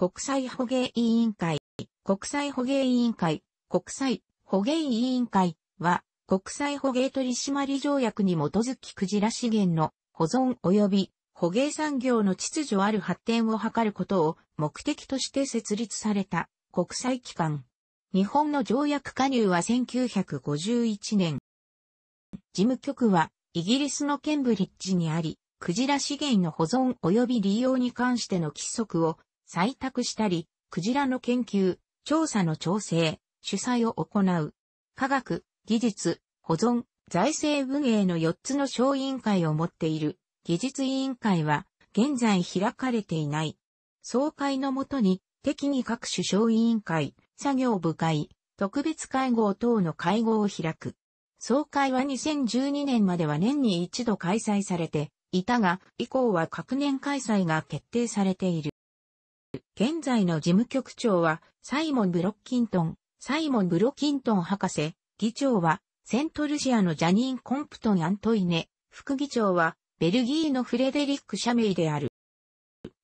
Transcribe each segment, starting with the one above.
国際捕鯨委員会、国際捕鯨委員会、国際捕鯨委員会は、国際捕鯨取締条約に基づきクジラ資源の保存及び捕鯨産業の秩序ある発展を図ることを目的として設立された国際機関。日本の条約加入は1951年。事務局はイギリスのケンブリッジにあり、クジラ資源の保存及び利用に関しての規則を採択したり、クジラの研究、調査の調整、主催を行う。科学、技術、保存、財政運営の4つの小委員会を持っている。技術委員会は、現在開かれていない。総会のもとに、適宜各種小委員会、作業部会、特別会合等の会合を開く。総会は2012年までは年に一度開催されていたが、以降は各年開催が決定されている。現在の事務局長は、サイモン・ブロッキントン、サイモン・ブロッキントン博士、議長は、セントルシアのジャニーン・コンプトン・アントイネ、副議長は、ベルギーのフレデリック・シャメイである。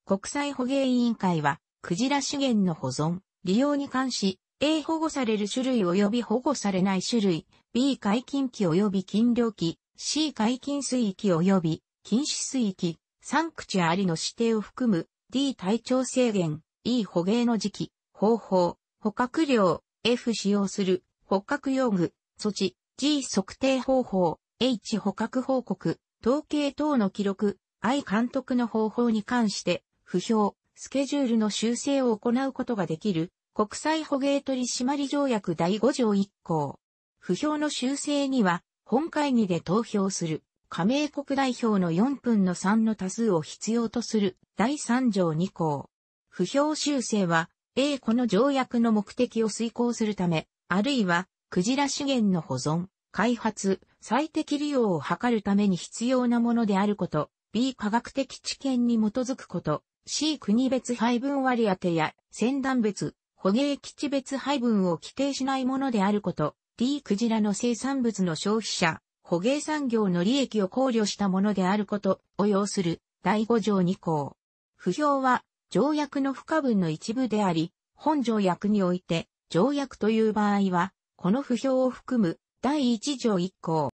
国際捕鯨委員会は、クジラ資源の保存、利用に関し、A 保護される種類及び保護されない種類、B 解禁期及び禁漁期、C 解禁水域及び禁止水域、サンクチュアリの指定を含む D 体調制限、E 捕鯨の時期、方法、捕獲量、F 使用する、捕獲用具、措置、G 測定方法、H 捕獲報告、統計等の記録、I 監督の方法に関して、不評、スケジュールの修正を行うことができる、国際捕鯨取締条約第5条1項。不評の修正には、本会議で投票する。加盟国代表の4分の3の多数を必要とする第3条2項。不評修正は、A この条約の目的を遂行するため、あるいは、クジラ資源の保存、開発、最適利用を図るために必要なものであること、B 科学的知見に基づくこと、C 国別配分割当てや、先端別、捕鯨基地別配分を規定しないものであること、D クジラの生産物の消費者、捕鯨産業の利益を考慮したものであることを要する第5条2項。不評は条約の不可分の一部であり、本条約において条約という場合は、この不評を含む第1条1項。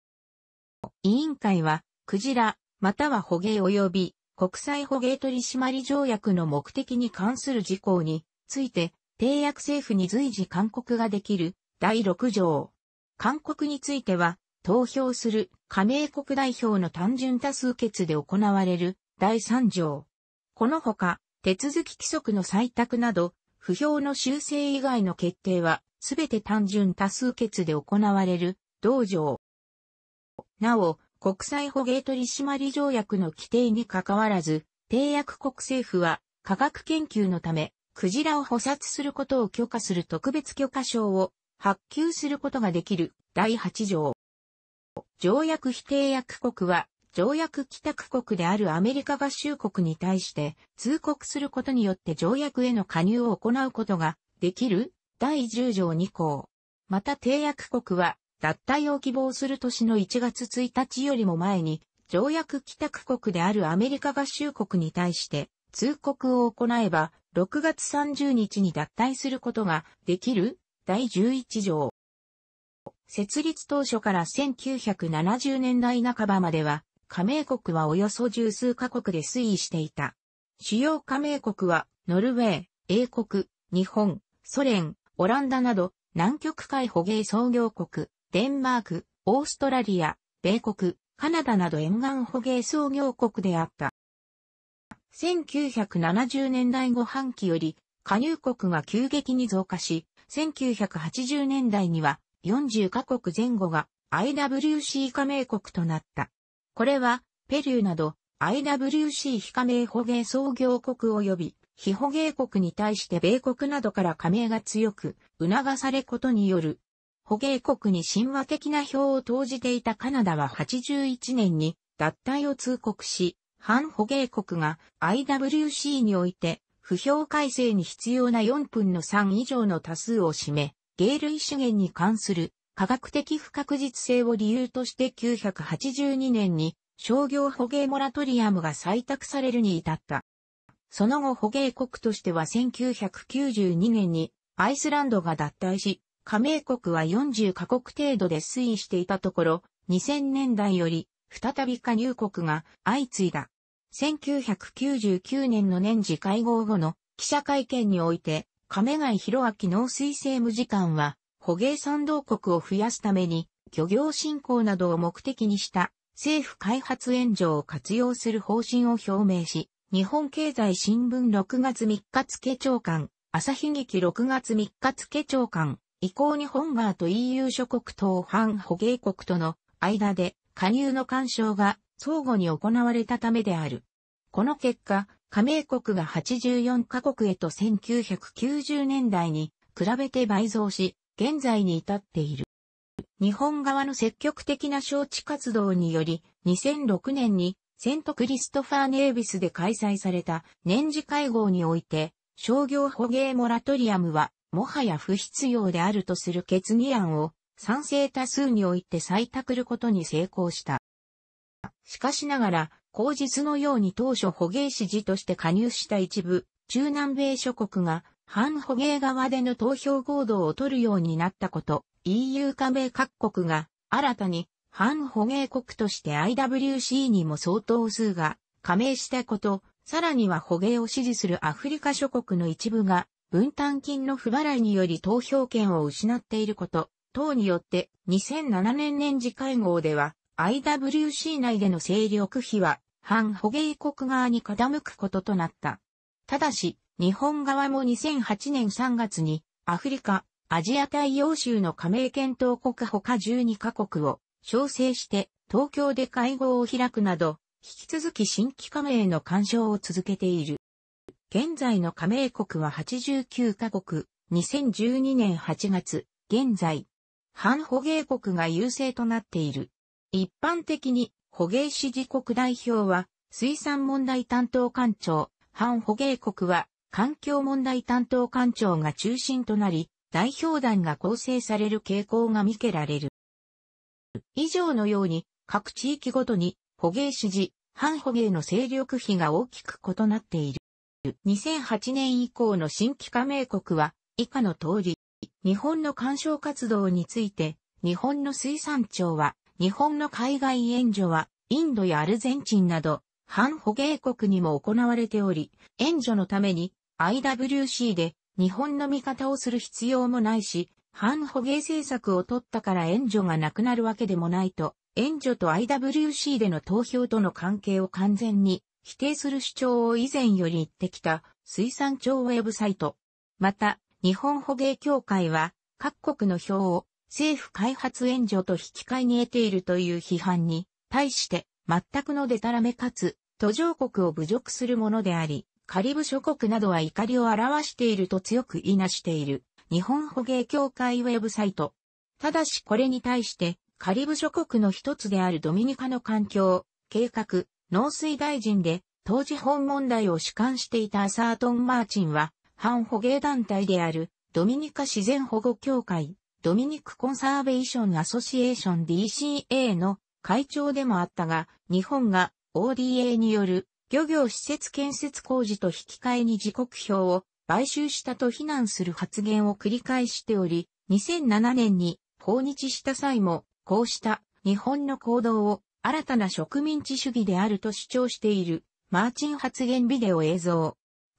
委員会は、クジラ、または捕鯨及び国際捕鯨取締条約の目的に関する事項について、締約政府に随時勧告ができる第6条。勧告については、投票する加盟国代表の単純多数決で行われる第3条。このほか、手続き規則の採択など、不評の修正以外の決定は、すべて単純多数決で行われる、同条。なお、国際捕鯨取締条約の規定に関わらず、締約国政府は、科学研究のため、クジラを捕殺することを許可する特別許可証を発給することができる第8条。条約否定約国は、条約帰宅国であるアメリカ合衆国に対して通告することによって条約への加入を行うことができる第10条2項。また締約国は脱退を希望する年の1月1日よりも前に条約帰宅国であるアメリカ合衆国に対して通告を行えば6月30日に脱退することができる第11条。設立当初から1970年代半ばまでは、加盟国はおよそ十数カ国で推移していた。主要加盟国は、ノルウェー、英国、日本、ソ連、オランダなど、南極海捕鯨創業国、デンマーク、オーストラリア、米国、カナダなど沿岸捕鯨創業国であった。1970年代後半期より、加入国が急激に増加し、1980年代には40カ国前後が IWC 加盟国となった。これは、ペルーなど IWC 非加盟捕鯨創業国及び非捕鯨国に対して米国などから加盟が強く促されことによる。捕鯨国に神話的な票を投じていたカナダは81年に脱退を通告し、反捕鯨国が IWC において不評改正に必要な4分の3以上の多数を占め、鯨類資源に関する科学的不確実性を理由として982年に商業捕鯨モラトリアムが採択されるに至った。その後捕鯨国としては1992年にアイスランドが脱退し、加盟国は40カ国程度で推移していたところ、2000年代より再び加入国が相次いだ。1999年の年次会合後の記者会見において、亀貝博明農水政務次官は、捕鯨産道国を増やすために、漁業振興などを目的にした政府開発援助を活用する方針を表明し、日本経済新聞6月3日付長官、朝日劇6月3日付長官、以降日本側と EU 諸国等反捕鯨国との間で加入の干渉が相互に行われたためである。この結果、加盟国が84カ国へと1990年代に比べて倍増し、現在に至っている。日本側の積極的な招致活動により、2006年にセントクリストファーネービスで開催された年次会合において、商業捕鯨モラトリアムは、もはや不必要であるとする決議案を、賛成多数において採択ることに成功した。しかしながら、口実のように当初捕鯨支持として加入した一部、中南米諸国が反捕鯨側での投票行動を取るようになったこと、EU 加盟各国が新たに反捕鯨国として IWC にも相当数が加盟したこと、さらには捕鯨を支持するアフリカ諸国の一部が分担金の不払いにより投票権を失っていること、等によって2007年年次会合では IWC 内での勢力比は反捕鯨国側に傾くこととなった。ただし、日本側も2008年3月に、アフリカ、アジア大洋州の加盟検討国ほか12カ国を、調整して、東京で会合を開くなど、引き続き新規加盟の干渉を続けている。現在の加盟国は89カ国、2012年8月、現在、反捕鯨国が優勢となっている。一般的に捕鯨支持国代表は、水産問題担当官庁、反捕鯨国は、環境問題担当官庁が中心となり、代表団が構成される傾向が見受けられる。以上のように、各地域ごとに、捕鯨支持、反捕鯨の勢力比が大きく異なっている。2008年以降の新規加盟国は、以下の通り、日本の干渉活動について、日本の水産庁は、日本の海外援助は、インドやアルゼンチンなど、反捕鯨国にも行われており、援助のために IWC で日本の味方をする必要もないし、反捕鯨政策を取ったから援助がなくなるわけでもないと、援助と IWC での投票との関係を完全に否定する主張を以前より言ってきた水産庁ウェブサイト。また、日本捕鯨協会は各国の票を政府開発援助と引き換えに得ているという批判に、対して、全くのデタラメかつ、途上国を侮辱するものであり、カリブ諸国などは怒りを表していると強く言いなしている、日本捕鯨協会ウェブサイト。ただしこれに対して、カリブ諸国の一つであるドミニカの環境、計画、農水大臣で、当時本問題を主管していたアサートン・マーチンは、反捕鯨団体である、ドミニカ自然保護協会、ドミニク・コンサーベーション・アソシエーション DCA の会長でもあったが、日本が ODA による漁業施設建設工事と引き換えに時刻表を買収したと非難する発言を繰り返しており、2007年に訪日した際も、こうした日本の行動を新たな植民地主義であると主張しているマーチン発言ビデオ映像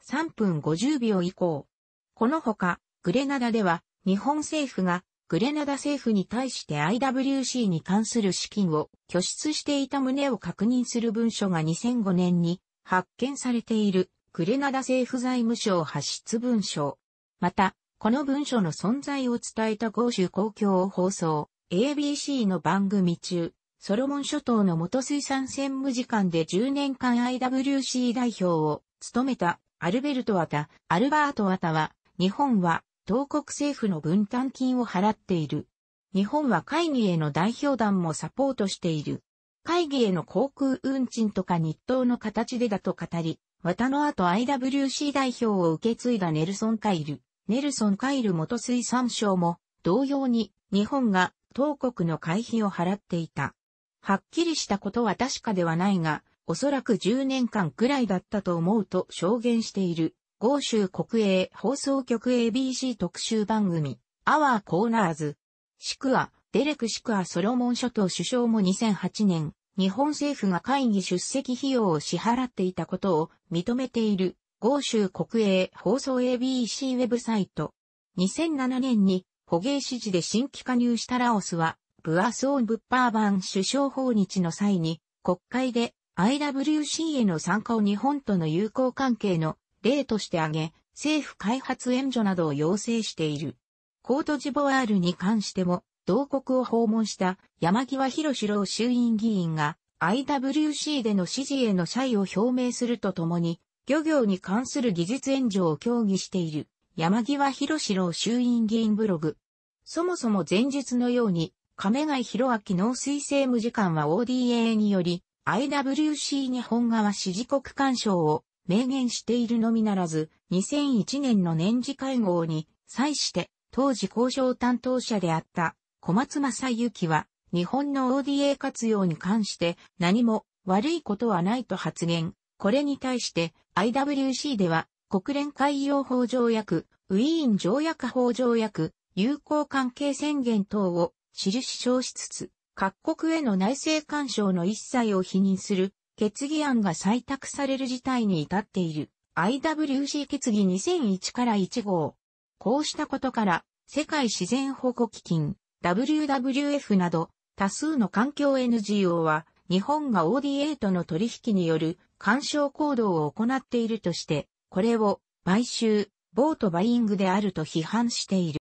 3分50秒以降。このほか、グレナダでは日本政府がグレナダ政府に対して IWC に関する資金を拠出していた旨を確認する文書が2005年に発見されているグレナダ政府財務省発出文書。また、この文書の存在を伝えた豪州公共放送 ABC の番組中、ソロモン諸島の元水産専務次官で10年間 IWC 代表を務めたアルベルト・ワタ、アルバート・ワタは、日本は東国政府の分担金を払っている。日本は会議への代表団もサポートしている。会議への航空運賃とか日当の形でだと語り、綿の後 IWC 代表を受け継いだネルソン・カイル、ネルソン・カイル元水産省も同様に日本が当国の会費を払っていた。はっきりしたことは確かではないが、おそらく10年間くらいだったと思うと証言している。豪州国営放送局 ABC 特集番組、アワーコーナーズ。シクア、デレク・シクア・ソロモン諸島首相も2008年、日本政府が会議出席費用を支払っていたことを認めている、豪州国営放送 ABC ウェブサイト。2007年に、捕鯨支持で新規加入したラオスは、ブアソーン・ブッパーバン首相訪日の際に、国会で IWC への参加を日本との友好関係の例として挙げ、政府開発援助などを要請している。コートジボワールに関しても、同国を訪問した山際博志郎衆院議員が IWC での支持への謝意を表明するとともに、漁業に関する技術援助を協議している山際博志郎衆院議員ブログ。そもそも前述のように、亀貝博明農水政務次官は ODA により、IWC 日本側支持国干渉を明言しているのみならず、2001年の年次会合に際して、当時交渉担当者であった小松正幸は、日本の ODA 活用に関して何も悪いことはないと発言。これに対して IWC では国連海洋法条約、ウィーン条約法条約、友好関係宣言等を印称しつつ、各国への内政干渉の一切を否認する決議案が採択される事態に至っている IWC 決議2001から1号。こうしたことから、世界自然保護基金 WWF など多数の環境 NGO は日本が ODA との取引による干渉行動を行っているとして、これを買収、ボートバイングであると批判している。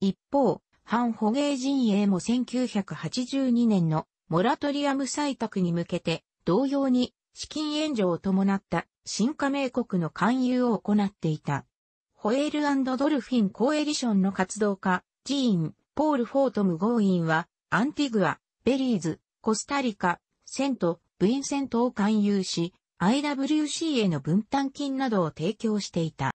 一方、反捕鯨陣営も1982年のモラトリアム採択に向けて、同様に資金援助を伴った新加盟国の勧誘を行っていた。ホエールドルフィン・コエディションの活動家、ジーン、ポール・フォートム合ンは、アンティグア、ベリーズ、コスタリカ、セント、ブインセントを勧誘し、IWC への分担金などを提供していた。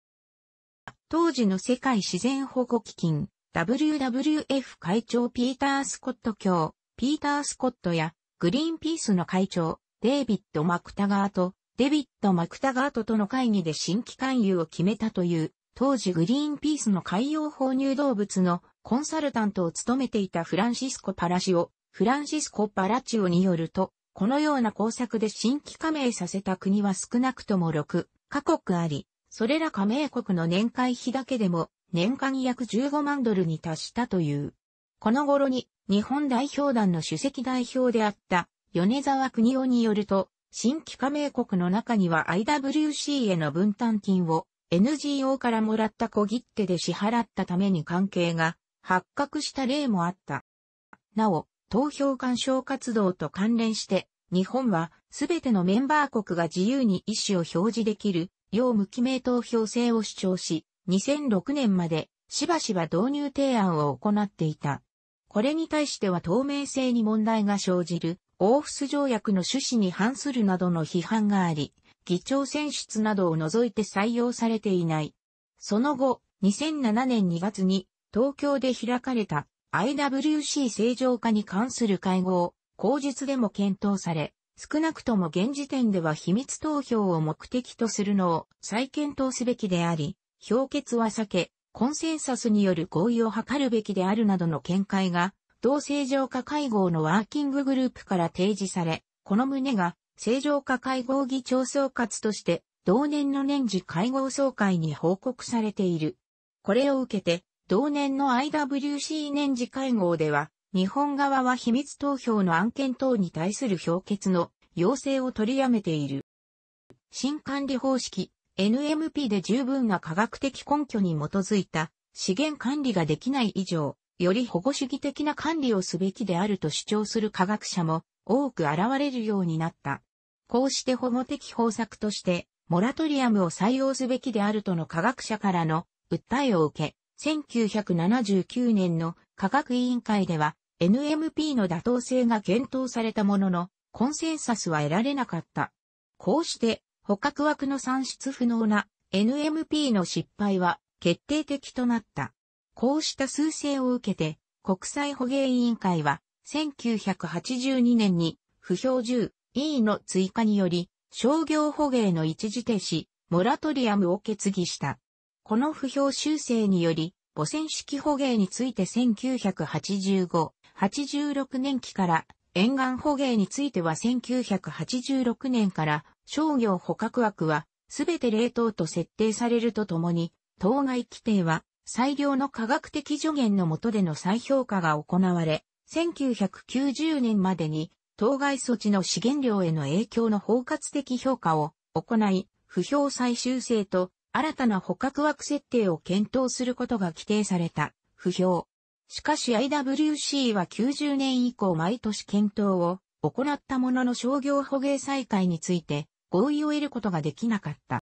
当時の世界自然保護基金、WWF 会長ピーター・スコット教、ピーター・スコットや、グリーンピースの会長、デイビッド・マクタガート、デビッド・マクタガートとの会議で新規勧誘を決めたという、当時グリーンピースの海洋放入動物のコンサルタントを務めていたフランシスコ・パラシオ、フランシスコ・パラチオによると、このような工作で新規加盟させた国は少なくとも6カ国あり、それら加盟国の年会費だけでも年間約15万ドルに達したという。この頃に日本代表団の主席代表であった米沢国夫によると、新規加盟国の中には IWC への分担金を NGO からもらった小切手で支払ったために関係が発覚した例もあった。なお、投票干渉活動と関連して、日本はすべてのメンバー国が自由に意思を表示できる、よう無記名投票制を主張し、2006年までしばしば導入提案を行っていた。これに対しては透明性に問題が生じる、オーフス条約の趣旨に反するなどの批判があり、議長選出などを除いて採用されていない。その後、2007年2月に東京で開かれた IWC 正常化に関する会合、口述でも検討され、少なくとも現時点では秘密投票を目的とするのを再検討すべきであり、評決は避け、コンセンサスによる合意を図るべきであるなどの見解が、同正常化会合のワーキンググループから提示され、この旨が正常化会合議長総括として、同年の年次会合総会に報告されている。これを受けて、同年の IWC 年次会合では、日本側は秘密投票の案件等に対する評決の要請を取りやめている。新管理方式、NMP で十分な科学的根拠に基づいた資源管理ができない以上、より保護主義的な管理をすべきであると主張する科学者も多く現れるようになった。こうして保護的方策として、モラトリアムを採用すべきであるとの科学者からの訴えを受け、1979年の科学委員会では NMP の妥当性が検討されたものの、コンセンサスは得られなかった。こうして捕獲枠の算出不能な NMP の失敗は決定的となった。こうした数勢を受けて、国際捕鯨委員会は、1982年に、不標10 E の追加により、商業捕鯨の一時停止、モラトリアムを決議した。この不評修正により、母船式捕鯨について1985、86年期から、沿岸捕鯨については1986年から商業捕獲枠は、すべて冷凍と設定されるとともに、当該規定は、最良の科学的助言の下での再評価が行われ、1990年までに、当該措置の資源量への影響の包括的評価を行い、不評最終性と新たな捕獲枠設定を検討することが規定された、不評。しかし IWC は90年以降毎年検討を行ったものの商業捕鯨再開について、合意を得ることができなかった。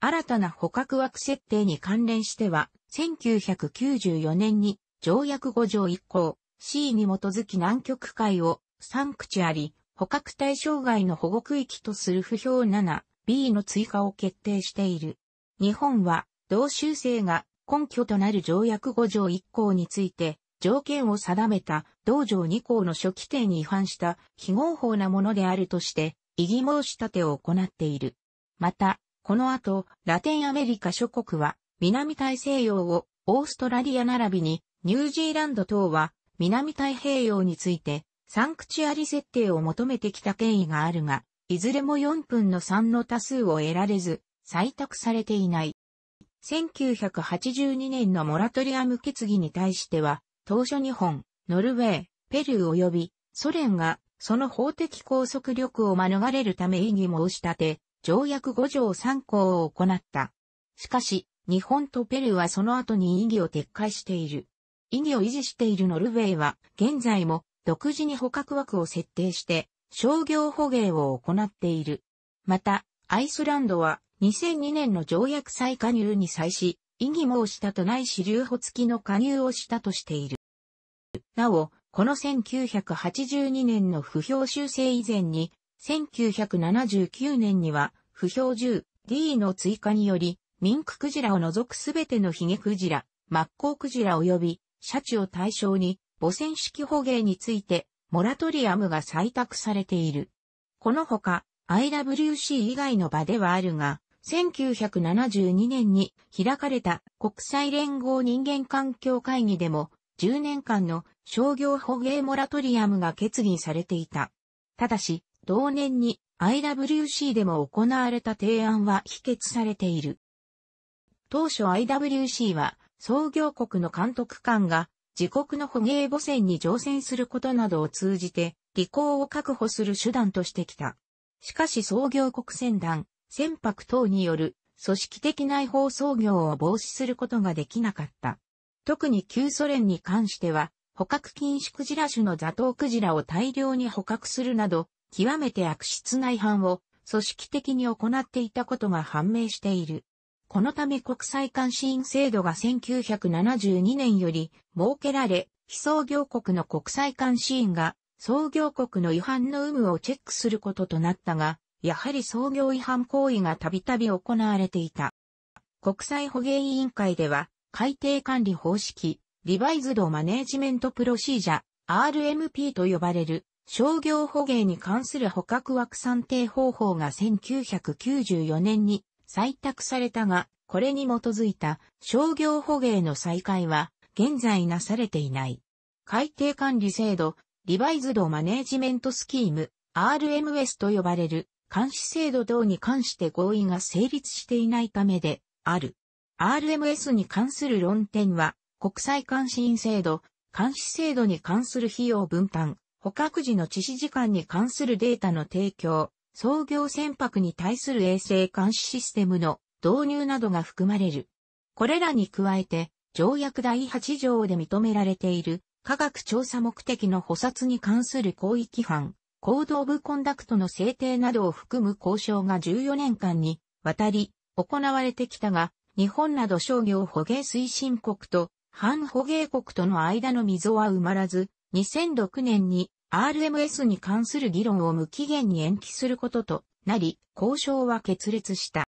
新たな捕獲枠設定に関連しては、1994年に条約5条1項 C に基づき南極海をサンクチュアリ捕獲対象外の保護区域とする不評 7B の追加を決定している。日本は同修正が根拠となる条約5条1項について条件を定めた同条2項の初期定に違反した非合法なものであるとして異議申し立てを行っている。また、この後、ラテンアメリカ諸国は、南大西洋をオーストラリア並びに、ニュージーランド等は、南太平洋について、サンクチュアリ設定を求めてきた権威があるが、いずれも4分の3の多数を得られず、採択されていない。1982年のモラトリアム決議に対しては、当初日本、ノルウェー、ペルー及びソ連がその法的拘束力を免れるため異議申し立て、条約5条3項を行った。しかし、日本とペルーはその後に異議を撤回している。異議を維持しているノルウェーは、現在も独自に捕獲枠を設定して、商業捕鯨を行っている。また、アイスランドは2002年の条約再加入に際し、異議申したとないし留保付きの加入をしたとしている。なお、この1982年の不評修正以前に、1979年には、不評 10D の追加により、ミンククジラを除くすべてのヒゲクジラ、マッコウクジラ及び、シャチを対象に、母船式捕鯨について、モラトリアムが採択されている。このほか、IWC 以外の場ではあるが、1972年に開かれた国際連合人間環境会議でも10年間の商業捕鯨モラトリアムが決議されていた。ただし、同年に IWC でも行われた提案は否決されている。当初 IWC は創業国の監督官が自国の捕鯨母船に乗船することなどを通じて利口を確保する手段としてきた。しかし創業国船団、船舶等による組織的内放送業を防止することができなかった。特に旧ソ連に関しては、捕獲禁止クジラ種のザトウクジラを大量に捕獲するなど、極めて悪質な違反を組織的に行っていたことが判明している。このため国際監視員制度が1972年より設けられ、非創業国の国際監視員が創業国の違反の有無をチェックすることとなったが、やはり創業違反行為がたびたび行われていた。国際捕鯨委員会では、海底管理方式、リバイズドマネージメントプロシージャ、RMP と呼ばれる商業捕鯨に関する捕獲枠算定方法が1994年に採択されたが、これに基づいた商業捕鯨の再開は現在なされていない。海底管理制度、リバイズドマネージメントスキーム、RMS と呼ばれる監視制度等に関して合意が成立していないためである。RMS に関する論点は、国際監視員制度、監視制度に関する費用分担、捕獲時の致死時間に関するデータの提供、創業船舶に対する衛星監視システムの導入などが含まれる。これらに加えて、条約第8条で認められている科学調査目的の補殺に関する行為規範、行動部コンダクトの制定などを含む交渉が14年間にわたり行われてきたが、日本など商業捕鯨推進国と反捕鯨国との間の溝は埋まらず、2006年に RMS に関する議論を無期限に延期することとなり、交渉は決裂した。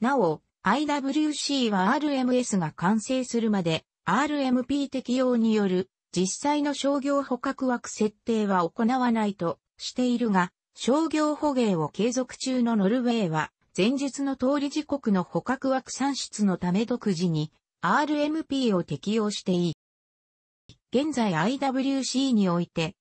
なお、IWC は RMS が完成するまで、RMP 適用による実際の商業捕獲枠設定は行わないとしているが、商業捕鯨を継続中のノルウェーは、前述の通り時刻の捕獲枠算出のため独自に RMP を適用していい。現在 IWC において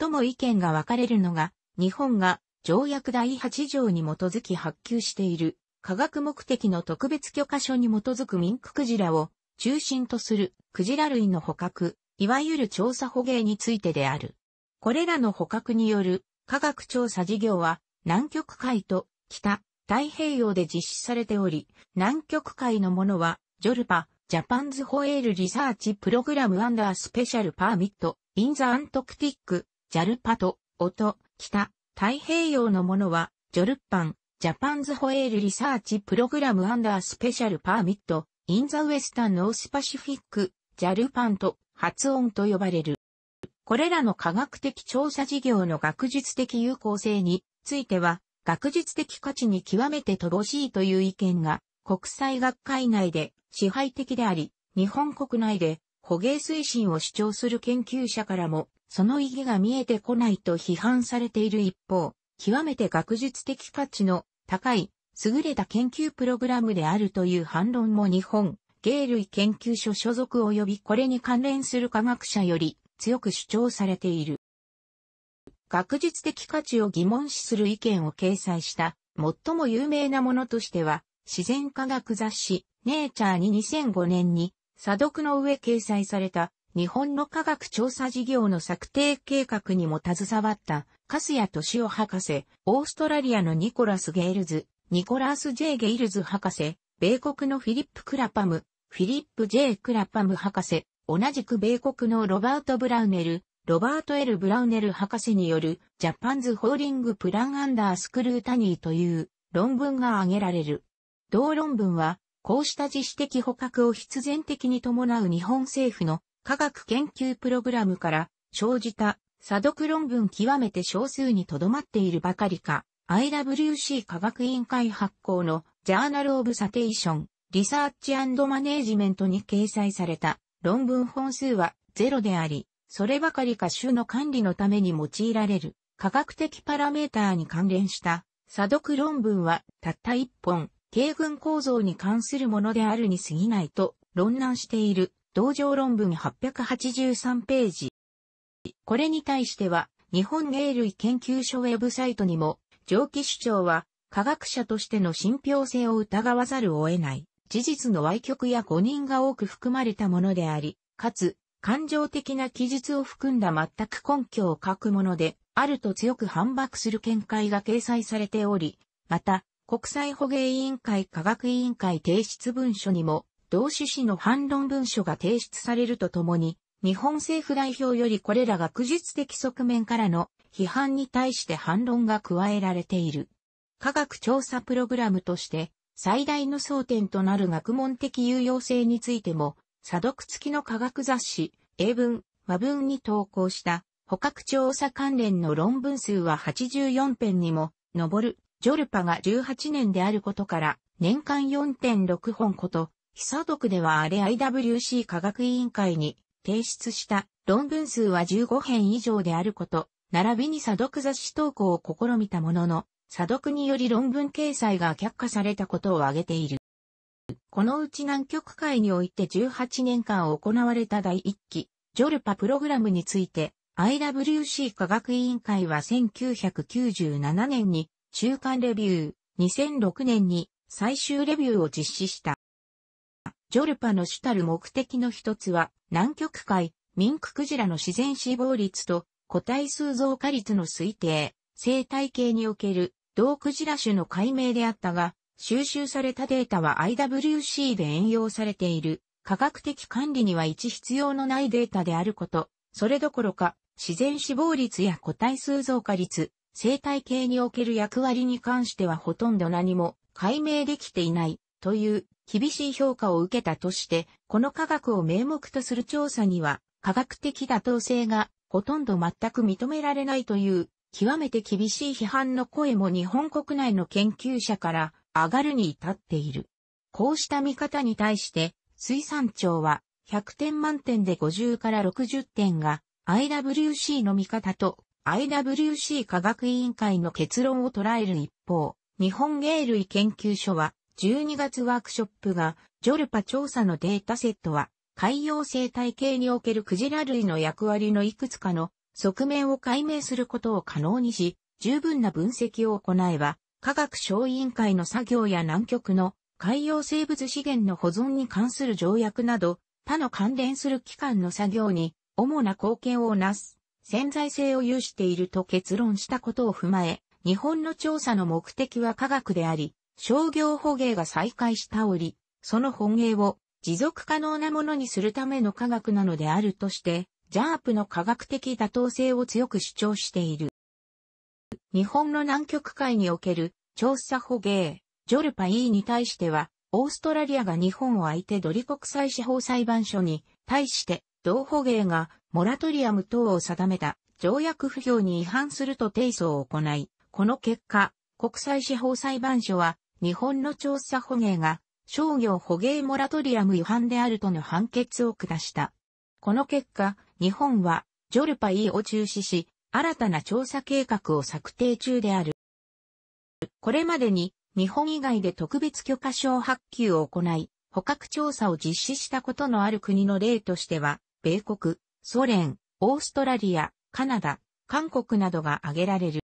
最も意見が分かれるのが日本が条約第8条に基づき発給している科学目的の特別許可書に基づくミンククジラを中心とするクジラ類の捕獲、いわゆる調査捕鯨についてである。これらの捕獲による科学調査事業は南極海と北太平洋で実施されており、南極海のものは、ジョルパ、ジャパンズホエールリサーチプログラムアンダースペシャルパーミット、インザアントクティック、ジャルパと、音、北、太平洋のものは、ジョルパン、ジャパンズホエールリサーチプログラムアンダースペシャルパーミット、インザウエスタンノースパシフィック、ジャルパンと、発音と呼ばれる。これらの科学的調査事業の学術的有効性については、学術的価値に極めて乏しいという意見が、国際学会内で支配的であり、日本国内で捕鯨推進を主張する研究者からも、その意義が見えてこないと批判されている一方、極めて学術的価値の高い優れた研究プログラムであるという反論も日本、芸類研究所所属及びこれに関連する科学者より強く主張されている。学術的価値を疑問視する意見を掲載した最も有名なものとしては自然科学雑誌ネイチャーに2005年に査読の上掲載された日本の科学調査事業の策定計画にも携わったカスヤ敏夫博士、オーストラリアのニコラス・ゲイルズ、ニコラス・ジェイ・ゲイルズ博士、米国のフィリップ・クラパム、フィリップ・ J・ クラパム博士、同じく米国のロバート・ブラウネル、ロバート・ L・ ブラウネル博士によるジャパンズ・ホーリング・プラン・アンダー・スクルータニーという論文が挙げられる。同論文は、こうした自主的捕獲を必然的に伴う日本政府の科学研究プログラムから生じた査読論文極めて少数にとどまっているばかりか、IWC 科学委員会発行のジャーナルオブサテーション、リサーチマネージメントに掲載された論文本数はゼロであり、そればかりか種の管理のために用いられる科学的パラメーターに関連した査読論文はたった一本、軽群構造に関するものであるに過ぎないと論難している同情論文883ページ。これに対しては日本芸類研究所ウェブサイトにも上記主張は科学者としての信憑性を疑わざるを得ない事実の歪曲や誤認が多く含まれたものであり、かつ感情的な記述を含んだ全く根拠を書くもので、あると強く反駁する見解が掲載されており、また、国際捕鯨委員会科学委員会提出文書にも、同種子の反論文書が提出されるとともに、日本政府代表よりこれらが学術的側面からの批判に対して反論が加えられている。科学調査プログラムとして最大の争点となる学問的有用性についても査読付きの科学雑誌、英文、和文に投稿した捕獲調査関連の論文数は84編にも上る、ジョルパが18年であることから、年間4.6本こと、被査読ではあれ IWC 科学委員会に提出した論文数は15編以上であること、並びに査読雑誌投稿を試みたものの、査読により論文掲載が却下されたことを挙げている。このうち南極海において18年間行われた第1期、ジョルパプログラムについて、IWC 科学委員会は1997年に中間レビュー、2006年に最終レビューを実施した。ジョルパの主たる目的の一つは、南極海、ミンククジラの自然死亡率と個体数増加率の推定、生態系における同クジラ種の解明であったが、収集されたデータは IWC で援用されている、科学的管理には一必要のないデータであること、それどころか、自然死亡率や個体数増加率、生態系における役割に関してはほとんど何も解明できていないという厳しい評価を受けたとして、この科学を名目とする調査には科学的妥当性がほとんど全く認められないという極めて厳しい批判の声も日本国内の研究者から上がるに至っている。こうした見方に対して、水産庁は100点満点で50から60点が IWC の見方と IWC 科学委員会の結論を捉える一方、日本芸類研究所は12月ワークショップがジョルパ調査のデータセットは海洋生態系におけるクジラ類の役割のいくつかの側面を解明することを可能にし、十分な分析を行えば、科学省委員会の作業や南極の海洋生物資源の保存に関する条約など、他の関連する機関の作業に主な貢献をなす潜在性を有していると結論したことを踏まえ、日本の調査の目的は科学であり、商業捕鯨が再開した折、その捕鯨を持続可能なものにするための科学なのであるとして、ジャープの科学的妥当性を強く主張している。日本の南極海における調査捕鯨、ジョルパ E に対しては、オーストラリアが日本を相手ドリ国際司法裁判所に対して、同捕鯨がモラトリアム等を定めた条約不評に違反すると提訴を行い、この結果、国際司法裁判所は、日本の調査捕鯨が商業捕鯨モラトリアム違反であるとの判決を下した。この結果、日本は、ジョルパ E を中止し、新たな調査計画を策定中である。これまでに日本以外で特別許可証発給を行い、捕獲調査を実施したことのある国の例としては、米国、ソ連、オーストラリア、カナダ、韓国などが挙げられる。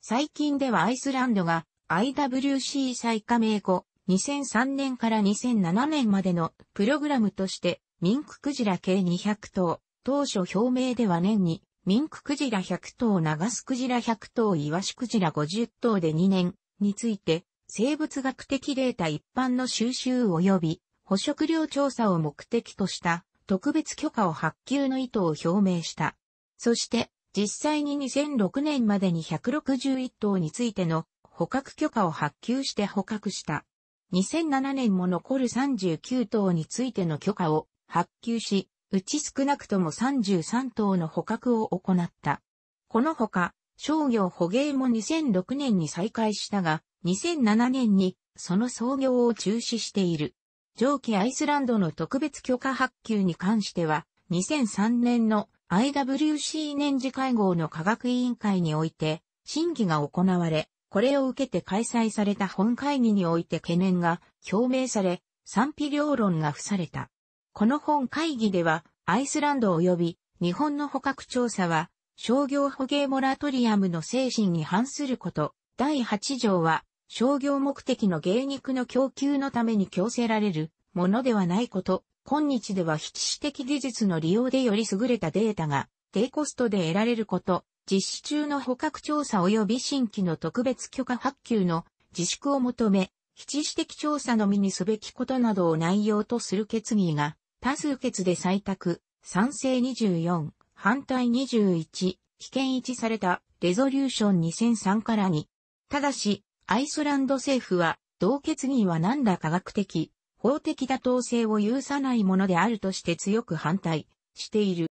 最近ではアイスランドが IWC 再加盟後、2003年から2007年までのプログラムとして、ミンククジラ計200頭、当初表明では年にミンククジラ100頭、ガスクジラ100頭、イワシクジラ50頭で2年について、生物学的データ一般の収集及び捕食量調査を目的とした特別許可を発給の意図を表明した。そして、実際に2006年までに161頭についての捕獲許可を発給して捕獲した。2007年も残る39頭についての許可を発給し、うち少なくとも33頭の捕獲を行った。このほか、商業捕鯨も2006年に再開したが、2007年にその操業を中止している。上記アイスランドの特別許可発給に関しては、2003年の IWC 年次会合の科学委員会において、審議が行われ、これを受けて開催された本会議において懸念が表明され、賛否両論が付された。この本会議では、アイスランド及び日本の捕獲調査は、商業捕鯨モラトリアムの精神に反すること。第8条は、商業目的の芸肉の供給のために強制られるものではないこと。今日では非知的技術の利用でより優れたデータが低コストで得られること。実施中の捕獲調査及び新規の特別許可発給の自粛を求め、非知的調査のみにすべきことなどを内容とする決議が多数決で採択、賛成24、反対21、危険一致されたレゾリューション2003から2。ただし、アイスランド政府は、同決議は何ら科学的、法的妥当性を有さないものであるとして強く反対している。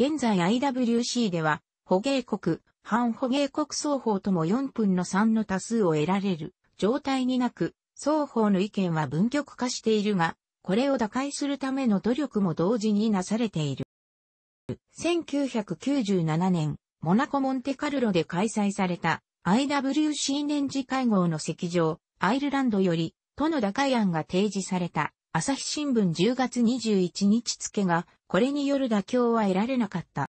現在 IWC では、捕鯨国、反捕鯨国双方とも4分の3の多数を得られる状態になく、双方の意見は分局化しているが、これを打開するための努力も同時になされている。1997年、モナコ・モンテカルロで開催された IWC 年次会合の席上、アイルランドより、都の打開案が提示された、朝日新聞10月21日付が、これによる妥協は得られなかった。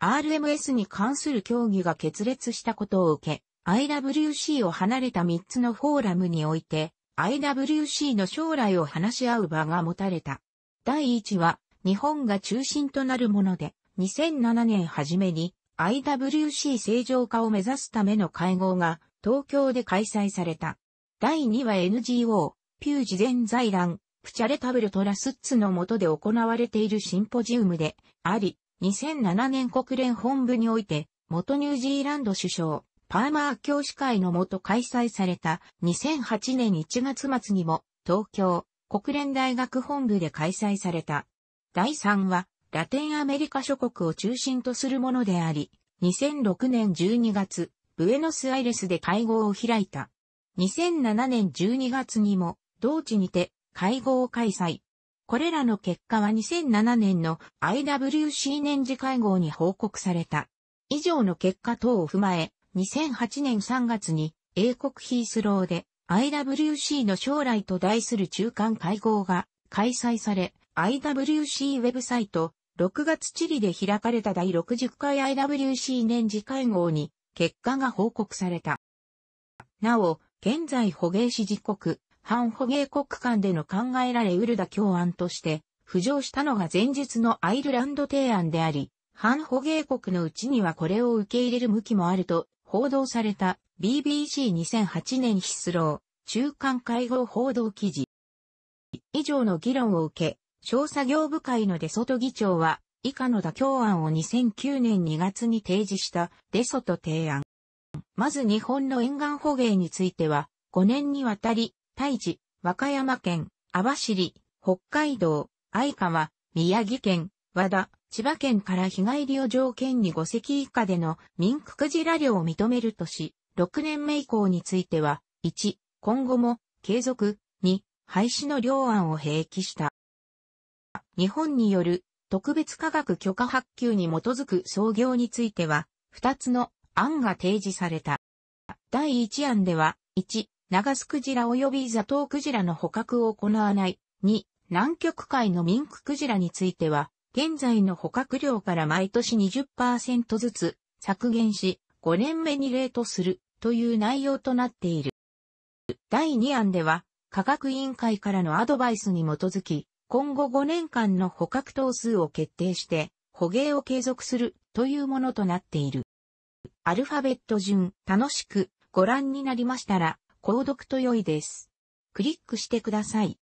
RMS に関する協議が決裂したことを受け、IWC を離れた3つのフォーラムにおいて、IWC の将来を話し合う場が持たれた。第一は、日本が中心となるもので、2007年初めに IWC 正常化を目指すための会合が東京で開催された。第2は NGO、ピュー事前財団、プチャレタブルトラスッツの下で行われているシンポジウムであり、2007年国連本部において、元ニュージーランド首相、パーマー教師会のもと開催された2008年1月末にも東京国連大学本部で開催された。第3はラテンアメリカ諸国を中心とするものであり、2006年12月、ブエノスアイレスで会合を開いた。2007年12月にも同地にて会合を開催。これらの結果は2007年の IWC 年次会合に報告された。以上の結果等を踏まえ、2008年3月に英国ヒースローで IWC の将来と題する中間会合が開催され、IWC ウェブサイト、6月チリで開かれた第60回 IWC 年次会合に結果が報告された。なお、現在捕鯨士自国、反捕鯨国間での考えられうるだ協案として浮上したのが前述のアイルランド提案であり、反捕鯨国のうちにはこれを受け入れる向きもあると報道された BBC2008 年ヒスロー中間会合報道記事。以上の議論を受け、小作業部会のデソト議長は以下の妥協案を2009年2月に提示したデソト提案。まず日本の沿岸捕鯨については5年にわたり、大地、和歌山県、網走、北海道、愛川、宮城県、和田、千葉県から日帰りを条件に5隻以下での民ククジラ漁を認めるとし、6年目以降については、1、今後も継続、2、廃止の両案を併記した。日本による特別科学許可発給に基づく創業については、2つの案が提示された。第1案では、1、長スクジラ及びザトウクジラの捕獲を行わない。2、南極海のミンククジラについては、現在の捕獲量から毎年20%ずつ削減し、5年目にレートするという内容となっている。第2案では、科学委員会からのアドバイスに基づき、今後5年間の捕獲頭数を決定して、捕鯨を継続するというものとなっている。アルファベット順、楽しくご覧になりましたら、購読と良いです。クリックしてください。